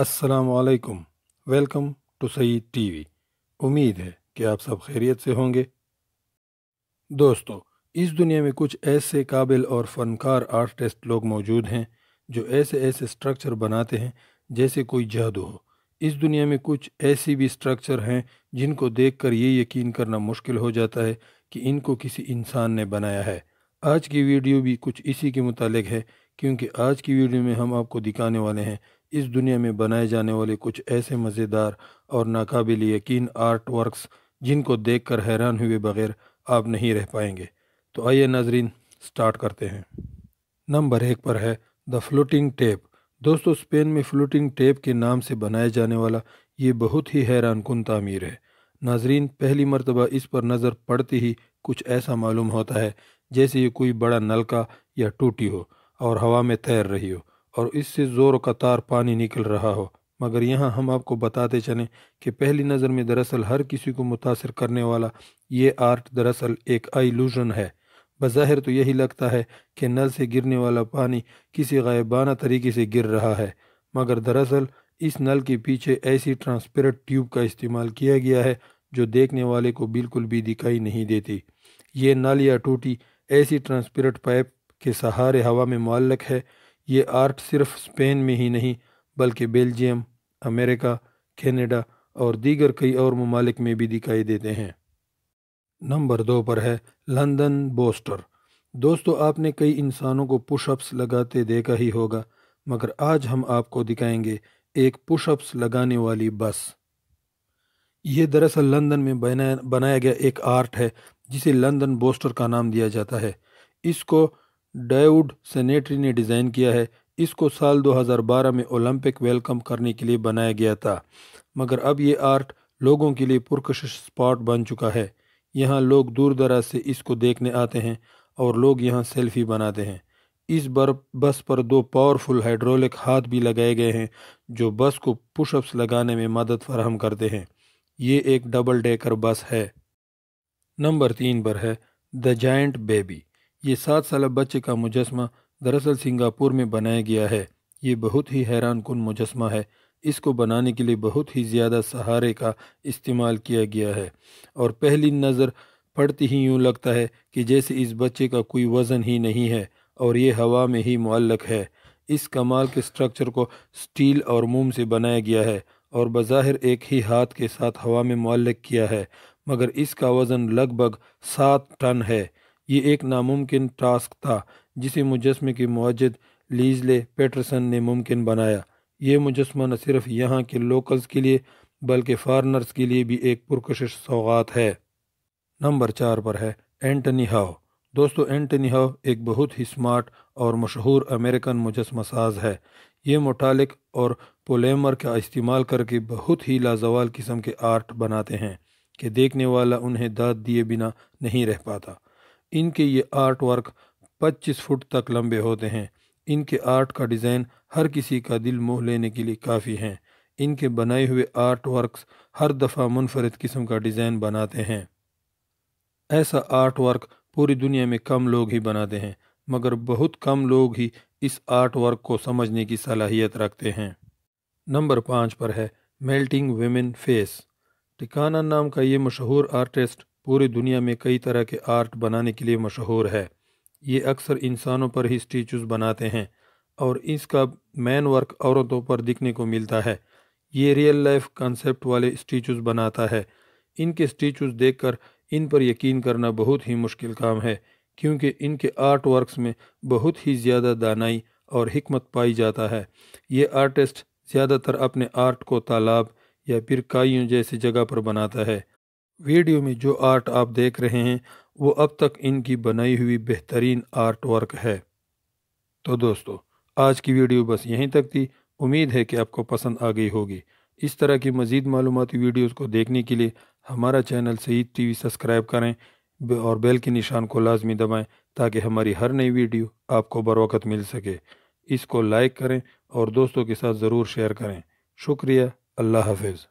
असलकुम welcome to Saeed TV उम्मीद है कि आप सब खैरियत से होंगे दोस्तों इस दुनिया में कुछ ऐसे काबिल और फनकार आर्टिस्ट लोग मौजूद हैं जो ऐसे ऐसे स्ट्रक्चर बनाते हैं जैसे कोई जादू हो इस दुनिया में कुछ ऐसी भी स्ट्रक्चर हैं जिनको देखकर ये यकीन करना मुश्किल हो जाता है कि इनको किसी इंसान ने बनाया है आज की वीडियो भी कुछ इसी के मुतालिक है क्योंकि आज की वीडियो में हम आपको दिखाने वाले हैं इस दुनिया में बनाए जाने वाले कुछ ऐसे मज़ेदार और नाकाबिल यकीन आर्ट वर्क्स जिनको देख कर हैरान हुए बगैर आप नहीं रह पाएंगे तो आइए नाजरीन स्टार्ट करते हैं नंबर एक पर है द फ्लोटिंग टेप दोस्तों स्पेन में फ्लोटिंग टेप के नाम से बनाया जाने वाला ये बहुत ही हैरान कन तामीर है नाजरीन पहली मरतबा इस पर नज़र पड़ती ही कुछ ऐसा मालूम होता है जैसे ये कोई बड़ा नलका या टूटी हो और हवा में तैर रही हो और इससे ज़ोर कतार पानी निकल रहा हो मगर यहाँ हम आपको बताते चलें कि पहली नज़र में दरअसल हर किसी को मुतासर करने वाला ये आर्ट दरअसल एक आईलूजन है बज़ाहिर तो यही लगता है कि नल से गिरने वाला पानी किसी गायबाना तरीके से गिर रहा है मगर दरअसल इस नल के पीछे ऐसी ट्रांसपेरेंट ट्यूब का इस्तेमाल किया गया है जो देखने वाले को बिल्कुल भी दिखाई नहीं देती ये नल या टूटी ऐसी ट्रांसपेरेंट पाइप के सहारे हवा में मालक है ये आर्ट सिर्फ स्पेन में ही नहीं बल्कि बेल्जियम अमेरिका कैनेडा और दीगर कई और ममालिक में भी दिखाई देते हैं नंबर दो पर है लंदन बोस्टर दोस्तों आपने कई इंसानों को पुशअप्स लगाते देखा ही होगा मगर आज हम आपको दिखाएंगे एक पुशअप्स लगाने वाली बस ये दरअसल लंदन में बनाया बनाया गया एक आर्ट है जिसे लंदन बोस्टर का नाम दिया जाता है इसको डेउड सेनेटरी ने डिज़ाइन किया है इसको साल 2012 में ओलंपिक वेलकम करने के लिए बनाया गया था मगर अब ये आर्ट लोगों के लिए पुरकशिश स्पॉट बन चुका है यहाँ लोग दूर दराज से इसको देखने आते हैं और लोग यहाँ सेल्फी बनाते हैं इस बार बस पर दो पावरफुल हाइड्रोलिक हाथ भी लगाए गए हैं जो बस को पुशअप्स लगाने में मदद फराहम करते हैं ये एक डबल डेकर बस है नंबर तीन पर है द जाइंट बेबी ये सात साल बच्चे का मुजस्मा दरअसल सिंगापुर में बनाया गया है ये बहुत ही हैरान कन मुजस्मा है इसको बनाने के लिए बहुत ही ज़्यादा सहारे का इस्तेमाल किया गया है और पहली नज़र पड़ती ही यूँ लगता है कि जैसे इस बच्चे का कोई वज़न ही नहीं है और ये हवा में ही मुअलक है इस कमाल के स्ट्रक्चर को स्टील और मोम से बनाया गया है और बज़ाहिर एक ही हाथ के साथ हवा में मुअलक किया है मगर इसका वज़न लगभग सात टन है ये एक नामुमकिन टास्क था जिसे मुजस्मे के मस्जिद लीजले पेटरसन ने मुमकिन बनाया ये मुजस्मा न सिर्फ यहाँ के लोकल्स के लिए बल्कि फारनर्स के लिए भी एक पुरकश सौगात है नंबर चार पर है एंटनी हाव दोस्तों एंटनी हाव एक बहुत ही स्मार्ट और मशहूर अमेरिकन मुजस्मा साज है ये मोटालिक और पोलेमर का इस्तेमाल करके बहुत ही लाजवाल किस्म के आर्ट बनाते हैं कि देखने वाला उन्हें दाद दिए बिना नहीं रह पाता इनके ये आर्ट वर्क 25 फुट तक लंबे होते हैं इनके आर्ट का डिज़ाइन हर किसी का दिल मोह लेने के लिए काफ़ी हैं इनके बनाए हुए आर्ट वर्क्स हर दफ़ा मुनफरद किस्म का डिज़ाइन बनाते हैं ऐसा आर्ट वर्क पूरी दुनिया में कम लोग ही बनाते हैं मगर बहुत कम लोग ही इस आर्ट वर्क को समझने की सलाहियत रखते हैं नंबर पाँच पर है मेल्टिंग वेमेन फेस टिकाना नाम का ये मशहूर आर्टिस्ट पूरी दुनिया में कई तरह के आर्ट बनाने के लिए मशहूर है ये अक्सर इंसानों पर ही स्टीचूज़ बनाते हैं और इसका मैन वर्क औरतों पर दिखने को मिलता है ये रियल लाइफ कंसेप्ट वाले स्टीचूज़ बनाता है इनके देख देखकर इन पर यकीन करना बहुत ही मुश्किल काम है क्योंकि इनके आर्ट वर्क्स में बहुत ही ज़्यादा दानाई और हमत पाई जाता है ये आर्टिस्ट ज़्यादातर अपने आर्ट को तालाब या फिर काइयों जैसी जगह पर बनाता है वीडियो में जो आर्ट आप देख रहे हैं वो अब तक इनकी बनाई हुई बेहतरीन आर्ट वर्क है तो दोस्तों आज की वीडियो बस यहीं तक थी उम्मीद है कि आपको पसंद आ गई होगी इस तरह की मज़ीद मालूमती वीडियोज़ को देखने के लिए हमारा चैनल सईद टीवी सब्सक्राइब करें और बेल के निशान को लाजमी दबाएं ताकि हमारी हर नई वीडियो आपको बरवकत मिल सके इसको लाइक करें और दोस्तों के साथ ज़रूर शेयर करें शुक्रिया अल्लाह हाफिज़